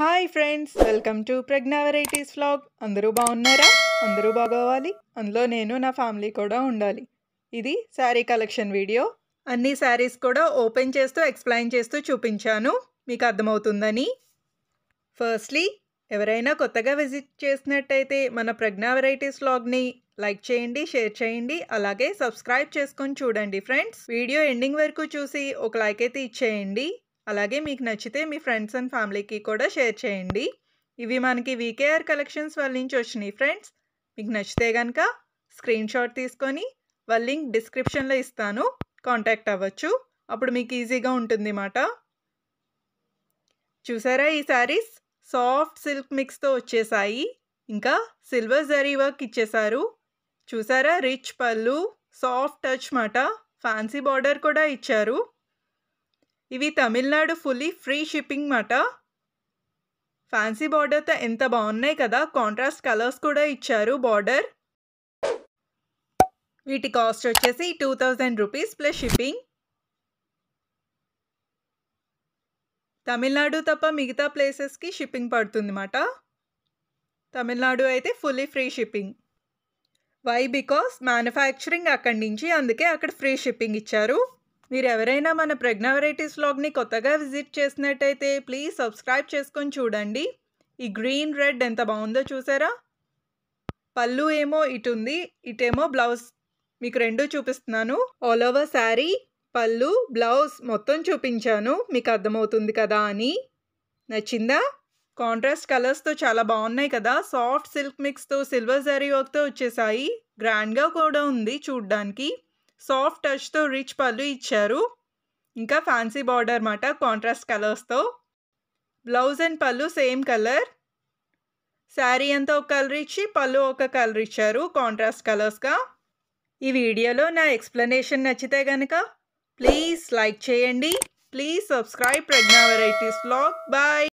hi friends welcome to Pragna varieties blog అందరూ బాగున్నారా అందరూ బాగోవాలి అందులో నేను నా ఫ్యామిలీ కూడా ఉండాలి ఇది శారీ కలెక్షన్ వీడియో అన్ని శారీస్ కూడా ఓపెన్ చేస్తూ ఎక్స్ప్లెయిన్ చేస్తూ చూపించాను మీకు అర్థమవుతుందని ఫస్ట్లీ ఎవరైనా కొత్తగా విజిట్ చేసినట్టయితే మన ప్రజ్ఞా వెరైటీస్ ఫ్లాగ్ని లైక్ చేయండి షేర్ చేయండి అలాగే సబ్స్క్రైబ్ చేసుకొని చూడండి ఫ్రెండ్స్ వీడియో ఎండింగ్ వరకు చూసి ఒక లైక్ అయితే ఇచ్చేయండి అలాగే మీకు నచ్చితే మీ ఫ్రెండ్స్ అండ్ ఫ్యామిలీకి కూడా షేర్ చేయండి ఇవి మనకి వీకేఆర్ కలెక్షన్స్ వాళ్ళ నుంచి వచ్చినాయి ఫ్రెండ్స్ మీకు నచ్చితే కనుక స్క్రీన్ షాట్ తీసుకొని వాళ్ళ లింక్ డిస్క్రిప్షన్లో ఇస్తాను కాంటాక్ట్ అవ్వచ్చు అప్పుడు మీకు ఈజీగా ఉంటుంది మాట చూసారా ఈ శారీస్ సాఫ్ట్ సిల్క్ మిక్స్తో వచ్చేసాయి ఇంకా సిల్వర్ జరీ వర్క్ ఇచ్చేశారు చూసారా రిచ్ పళ్ళు సాఫ్ట్ టచ్ మాట ఫ్యాన్సీ బార్డర్ కూడా ఇచ్చారు ఇవి తమిళనాడు ఫుల్లీ ఫ్రీ షిప్పింగ్ మాట ఫ్యాన్సీ బార్డర్తో ఎంత బాగున్నాయి కదా కాంట్రాస్ట్ కలర్స్ కూడా ఇచ్చారు బార్డర్ వీటి కాస్ట్ వచ్చేసి two thousand rupees plus shipping Tamil Nadu తప్ప మిగతా ప్లేసెస్కి షిప్పింగ్ పడుతుంది మాట తమిళనాడు అయితే fully free shipping why because manufacturing అక్కడి నుంచి అందుకే అక్కడ ఫ్రీ షిప్పింగ్ ఇచ్చారు మీరు ఎవరైనా మన ప్రజ్ఞా వెరైటీస్ బ్లాగ్ని కొత్తగా విజిట్ చేసినట్టయితే ప్లీజ్ సబ్స్క్రైబ్ చేసుకొని చూడండి ఈ గ్రీన్ రెడ్ ఎంత బాగుందో చూసారా పళ్ళు ఏమో ఇటు ఉంది ఇటేమో బ్లౌజ్ మీకు రెండు చూపిస్తున్నాను ఆల్ ఓవర్ శారీ పళ్ళు బ్లౌజ్ మొత్తం చూపించాను మీకు అర్థమవుతుంది కదా అని నచ్చిందా కాంట్రాస్ట్ కలర్స్తో చాలా బాగున్నాయి కదా సాఫ్ట్ సిల్క్ మిక్స్తో సిల్వర్ శారీ వర్క్తో వచ్చేసాయి గ్రాండ్గా కూడా ఉంది చూడ్డానికి సాఫ్ట్ టచ్తో రిచ్ పళ్ళు ఇచ్చారు ఇంకా ఫ్యాన్సీ బార్డర్ అన్నమాట కాంట్రాస్ట్ కలర్స్తో బ్లౌజ్ అండ్ పళ్ళు సేమ్ కలర్ శారీ అంతా ఒక కలర్ ఇచ్చి పళ్ళు ఒక కలర్ ఇచ్చారు కాంట్రాస్ట్ కలర్స్గా ఈ వీడియోలో నా ఎక్స్ప్లెనేషన్ నచ్చితే కనుక ప్లీజ్ లైక్ చేయండి please subscribe Pragna varieties blog bye